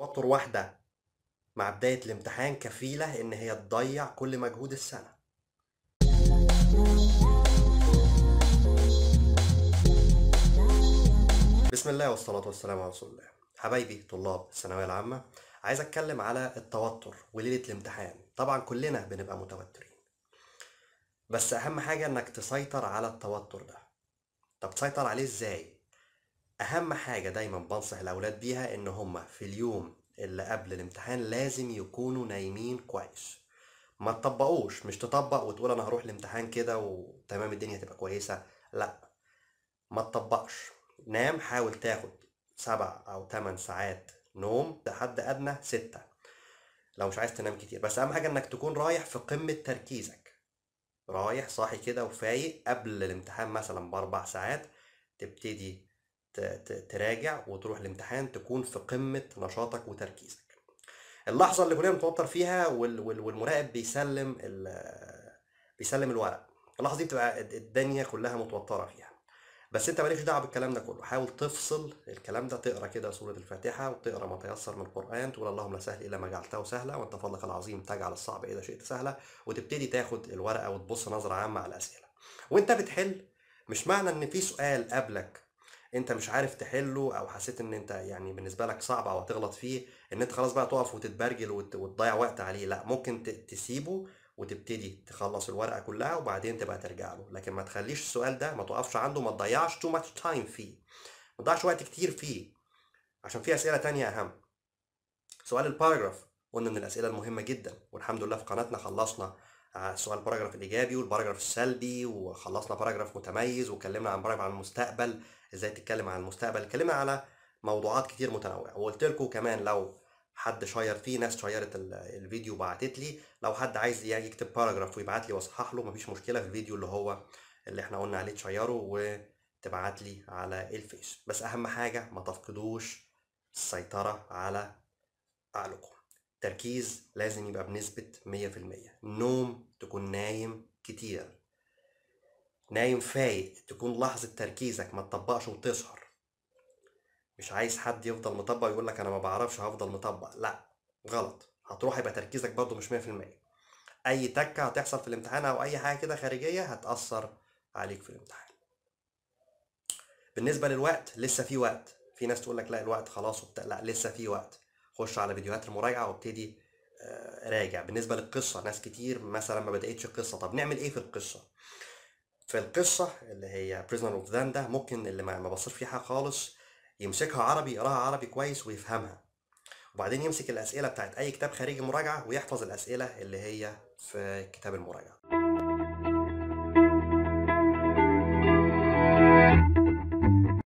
توتر واحدة مع بداية الامتحان كفيلة إن هي تضيع كل مجهود السنة بسم الله والصلاة والسلام على رسول الله حبايبي طلاب الثانوية العامة عايز أتكلم على التوتر وليلة الامتحان طبعا كلنا بنبقى متوترين بس أهم حاجة إنك تسيطر على التوتر ده طب تسيطر عليه إزاي؟ اهم حاجة دايما بنصح الاولاد بيها ان هما في اليوم اللي قبل الامتحان لازم يكونوا نايمين كويس ما تطبقوش مش تطبق وتقول انا هروح الامتحان كده وتمام الدنيا هتبقى كويسة لا ما تطبقش نام حاول تاخد سبع او تمن ساعات نوم لحد ادنى ستة لو مش عايز تنام كتير بس اهم حاجة انك تكون رايح في قمة تركيزك رايح صاحي كده وفايق قبل الامتحان مثلا باربع ساعات تبتدي تراجع وتروح الامتحان تكون في قمه نشاطك وتركيزك اللحظه اللي كلنا بنتوتر فيها والمراقب بيسلم بيسلم الورق اللحظه دي بتبقى الدنيا كلها متوتره فيها بس انت مالكش دعوه بالكلام ده كله حاول تفصل الكلام ده تقرا كده سوره الفاتحه وتقرا ما تيسر من القران تقول اللهم لا سهل الا ما جعلته سهلا وانت فضلك العظيم تجعل الصعب اذا شئت سهلا وتبتدي تاخد الورقه وتبص نظره عامه على الاسئله وانت بتحل مش معنى ان في سؤال قبلك انت مش عارف تحله او حسيت ان انت يعني بالنسبه لك صعب او هتغلط فيه ان انت خلاص بقى تقف وتتبرجل وتضيع وقت عليه لا ممكن تسيبه وتبتدي تخلص الورقه كلها وبعدين تبقى ترجع له لكن ما تخليش السؤال ده ما توقفش عنده ما تضيعش تو ماتش تايم فيه ما تضيعش وقت كتير فيه عشان في اسئله تانية اهم سؤال الباراجراف قلنا من الاسئله المهمه جدا والحمد لله في قناتنا خلصنا آه، سواء الباراجراف الايجابي والباراجراف السلبي وخلصنا باراجراف متميز واتكلمنا عن باراجراف عن المستقبل ازاي تتكلم عن المستقبل اتكلمنا على موضوعات كتير متنوعه وقلت لكم كمان لو حد شير فيه ناس شيرت الفيديو وبعتت لي لو حد عايز يكتب باراجراف ويبعت لي واصحح له مفيش مشكله في الفيديو اللي هو اللي احنا قلنا عليه تشيره وتبعت لي على الفيس بس اهم حاجه ما تفقدوش السيطره على عقلكم التركيز لازم يبقى بنسبة 100% النوم تكون نايم كتير نايم فايق تكون لحظة تركيزك ما تطبقش وتسهر مش عايز حد يفضل مطبق ويقول لك انا ما بعرفش هفضل مطبق لا غلط هتروح يبقى تركيزك برضه مش 100% اي تكه هتحصل في الامتحان او اي حاجه كده خارجيه هتاثر عليك في الامتحان بالنسبه للوقت لسه في وقت في ناس تقول لك لا الوقت خلاص وبتاع لا لسه في وقت خش على فيديوهات المراجعه وابتدي آه، راجع بالنسبه للقصه ناس كتير مثلا ما بداتش القصه طب نعمل ايه في القصه في القصه اللي هي Prisoner of Zan ده ممكن اللي ما بصير فيها خالص يمسكها عربي يقراها عربي كويس ويفهمها وبعدين يمسك الاسئله بتاعت اي كتاب خارجي مراجعه ويحفظ الاسئله اللي هي في كتاب المراجعه